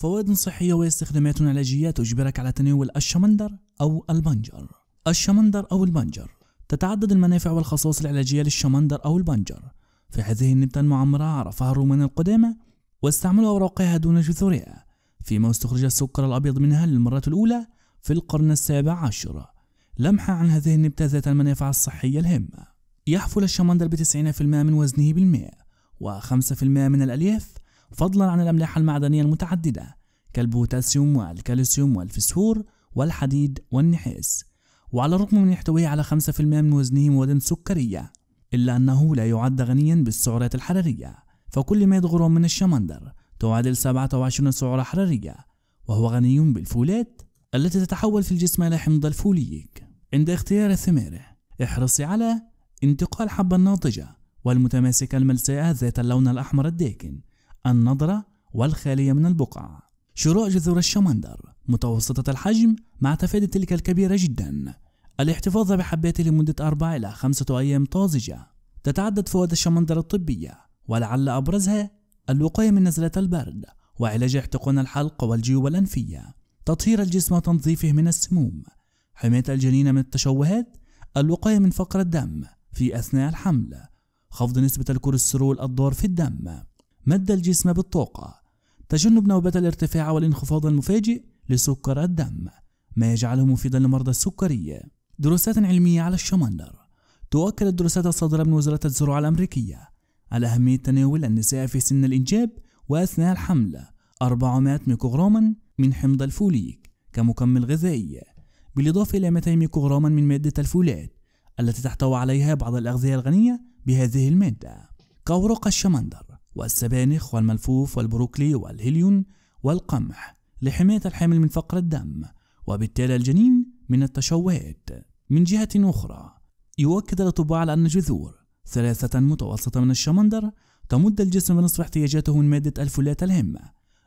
فوائد صحية واستخدامات علاجية تجبرك على تناول الشمندر أو البنجر الشمندر أو البنجر تتعدد المنافع والخصائص العلاجية للشمندر أو البنجر فهذه النبتة المعمرة عرفها الرومان القدامى واستعملوا أوراقها دون جذورها فيما استخرج السكر الأبيض منها للمرة الأولى في القرن السابع عشر لمحة عن هذه النبتة ذات المنافع الصحية الهامة يحفل الشمندر ب 90% من وزنه بالماء و5% من الألياف فضلا عن الأملاح المعدنية المتعددة كالبوتاسيوم والكالسيوم والفسفور والحديد والنحاس وعلى الرغم من احتوائه على 5% من وزنه مواد سكرية إلا أنه لا يعد غنيا بالسعرات الحرارية فكل ما غرام من الشمندر تعادل 27 سعرة حرارية وهو غني بالفولات التي تتحول في الجسم إلى حمض الفوليك عند اختيار الثمار احرصي على انتقال حبة الناضجة والمتماسكة الملساء ذات اللون الأحمر الداكن النضرة والخالية من البقع شراء جذور الشمندر متوسطة الحجم مع تفادي تلك الكبيرة جدا الاحتفاظ بحباته لمدة أربع إلى خمسة أيام طازجة تتعدد فوائد الشمندر الطبية ولعل أبرزها الوقاية من نزلات البرد وعلاج احتقان الحلق والجيوب الأنفية تطهير الجسم وتنظيفه من السموم حماية الجنين من التشوهات الوقاية من فقر الدم في أثناء الحمل خفض نسبة الكوليسترول الضار في الدم مد الجسم بالطاقة تجنب نوبة الارتفاع والانخفاض المفاجئ لسكر الدم ما يجعله مفيدا لمرضى السكري دراسات علمية على الشمندر تؤكد الدراسات الصادرة من وزارة الزراعة الأمريكية على أهمية تناول النساء في سن الإنجاب وأثناء الحمل 400 ميكروغراما من حمض الفوليك كمكمل غذائي بالإضافة إلى 200 ميكروغراما من مادة الفولات التي تحتوي عليها بعض الأغذية الغنية بهذه المادة كأوراق الشمندر والسبانخ والملفوف والبروكلي والهيليون والقمح لحماية الحامل من فقر الدم وبالتالي الجنين من التشوهات من جهة أخرى يؤكد الأطباء على أن جذور ثلاثة متوسطة من الشمندر تمد الجسم بنصف احتياجاته من مادة الفولات الهامة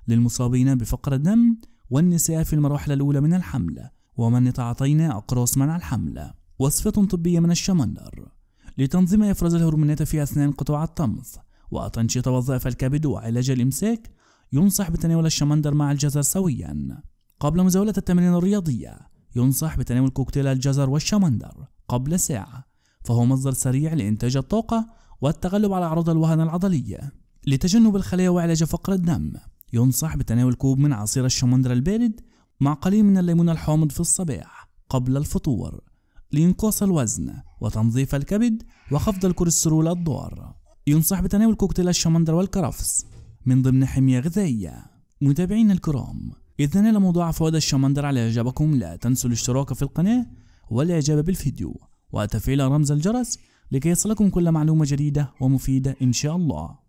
للمصابين بفقر الدم والنساء في المراحل الأولى من الحمل ومن يتعاطين أقراص منع الحمل وصفة طبية من الشمندر لتنظيم إفراز الهرمونات في أثناء انقطاع الطمث وتنشيط وظائف الكبد وعلاج الإمساك ينصح بتناول الشمندر مع الجزر سويا قبل مزاولة التمارين الرياضية ينصح بتناول كوكتيل الجزر والشمندر قبل ساعة فهو مصدر سريع لإنتاج الطاقة والتغلب على أعراض الوهن العضلية لتجنب الخلايا وعلاج فقر الدم ينصح بتناول كوب من عصير الشمندر البارد مع قليل من الليمون الحامض في الصباح قبل الفطور لإنقاص الوزن وتنظيف الكبد وخفض الكوليسترول الضار ينصح بتناول كوكتيل الشمندر والكرفس من ضمن حمية غذائية متابعينا الكرام إذا نال موضوع فوائد الشمندر على إعجابكم لا تنسوا الاشتراك في القناة والإعجاب بالفيديو وتفعيل رمز الجرس لكي يصلكم كل معلومة جديدة ومفيدة إن شاء الله